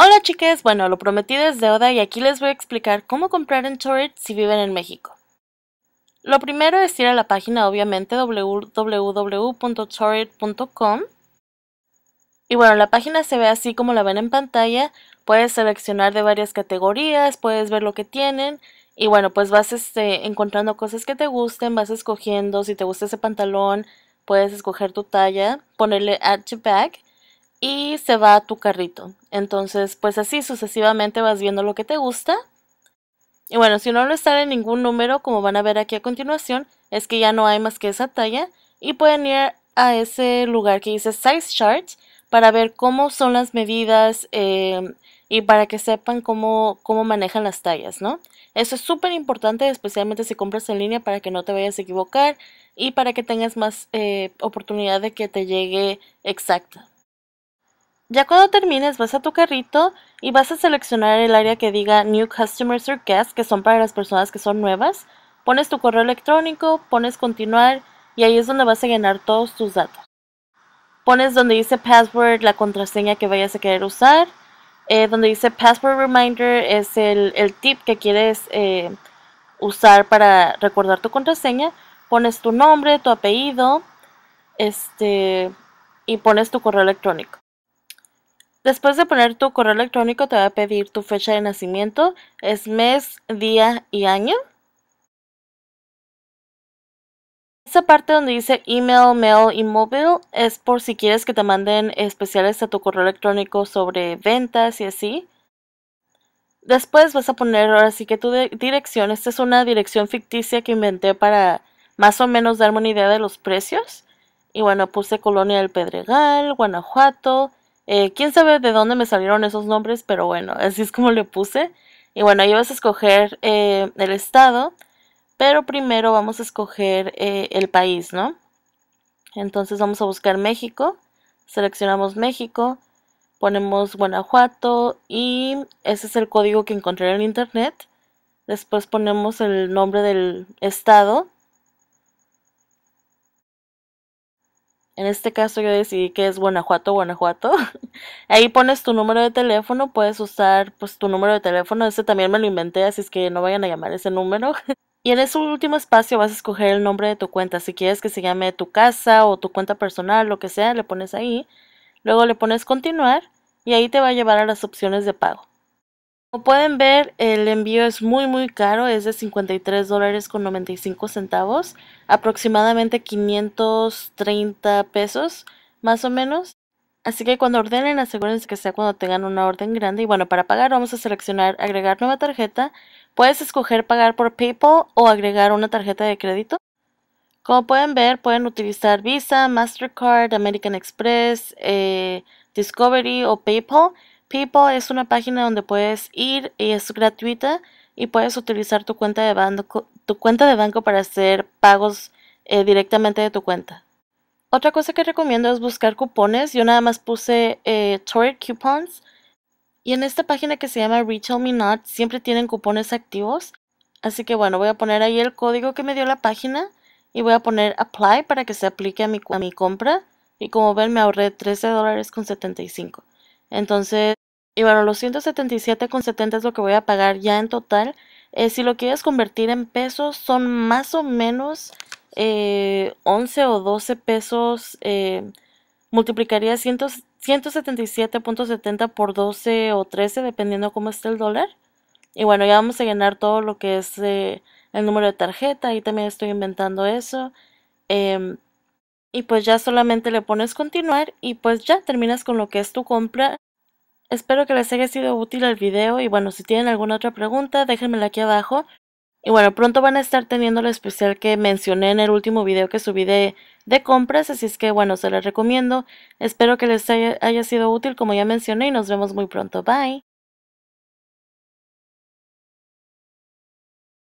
Hola chicas, bueno, lo prometido es deuda y aquí les voy a explicar cómo comprar en Torrid si viven en México. Lo primero es ir a la página obviamente www.torrid.com y bueno, la página se ve así como la ven en pantalla, puedes seleccionar de varias categorías, puedes ver lo que tienen y bueno, pues vas este, encontrando cosas que te gusten, vas escogiendo si te gusta ese pantalón, puedes escoger tu talla, ponerle add to bag y se va a tu carrito. Entonces, pues así sucesivamente vas viendo lo que te gusta. Y bueno, si no lo está en ningún número, como van a ver aquí a continuación, es que ya no hay más que esa talla y pueden ir a ese lugar que dice Size Chart para ver cómo son las medidas em, y para que sepan cómo, manejan las tallas, ¿no? Eso es súper importante, especialmente si compras en línea para que no te vayas a equivocar y para que tengas más eh, oportunidad de que te llegue exacta. Ya cuando termines vas a tu carrito y vas a seleccionar el área que diga New Customers or Guests, que son para las personas que son nuevas. Pones tu correo electrónico, pones continuar y ahí es donde vas a llenar todos tus datos. Pones donde dice password la contraseña que vayas a querer usar. Eh, donde dice password reminder es el, tip que quieres eh, usar para recordar tu contraseña. Pones tu nombre, tu apellido este, y pones tu correo electrónico. Después de poner tu correo electrónico te va a pedir tu fecha de nacimiento, es mes, día y año. Esa parte donde dice email, mail y móvil es por si quieres que te manden especiales a tu correo electrónico sobre ventas y así. Después vas a poner ahora sí que tu dirección. Esta es una dirección ficticia que inventé para más o menos darme una idea de los precios. Y bueno, puse Colonia del Pedregal, Guanajuato, eh, quién sabe de dónde me salieron esos nombres, pero bueno, así es como le puse. Y bueno, ahí vas a escoger eh, el estado, pero primero vamos a escoger eh, el país, ¿no? Entonces vamos a buscar México, seleccionamos México, ponemos Guanajuato y ese es el código que encontré en internet. Después ponemos el nombre del estado En este caso yo decidí que es Guanajuato, Guanajuato. Ahí pones tu número de teléfono, puedes usar pues tu número de teléfono, ese también me lo inventé, así es que no vayan a llamar ese número. Y en ese último espacio vas a escoger el nombre de tu cuenta, si quieres que se llame tu casa o tu cuenta personal, lo que sea, le pones ahí. Luego le pones continuar y ahí te va a llevar a las opciones de pago. Como pueden ver, el envío es muy muy caro, es de $53.95, aproximadamente 530 pesos, más o menos. Así que cuando ordenen, asegúrense que sea cuando tengan una orden grande. Y bueno, para pagar vamos a seleccionar agregar nueva tarjeta. Puedes escoger pagar por PayPal o agregar una tarjeta de crédito. Como pueden ver, pueden utilizar Visa, Mastercard, American Express, eh, Discovery o PayPal. People es una página donde puedes ir y es gratuita y puedes utilizar tu cuenta de banco, tu cuenta de banco para hacer pagos eh, directamente de tu cuenta. Otra cosa que recomiendo es buscar cupones. Yo nada más puse eh, Torrid Coupons. Y en esta página que se llama Retail Me Not siempre tienen cupones activos. Así que bueno, voy a poner ahí el código que me dio la página y voy a poner Apply para que se aplique a mi, a mi compra. Y como ven me ahorré 13 dólares con 75. Entonces, y bueno, los 177,70 es lo que voy a pagar ya en total. Eh, si lo quieres convertir en pesos, son más o menos 11 eh, o 12 pesos. Eh, multiplicaría 177.70 por 12 o 13, dependiendo cómo esté el dólar. Y bueno, ya vamos a llenar todo lo que es el número de tarjeta. Ahí también estoy inventando eso. Em, y pues ya solamente le pones continuar y pues ya terminas con lo que es tu compra. Espero que les haya sido útil el video y bueno, si tienen alguna otra pregunta déjenmela aquí abajo. Y bueno, pronto van a estar teniendo lo especial que mencioné en el último video que subí de, de compras, así es que bueno, se les recomiendo. Espero que les haya sido útil como ya mencioné y nos vemos muy pronto. Bye.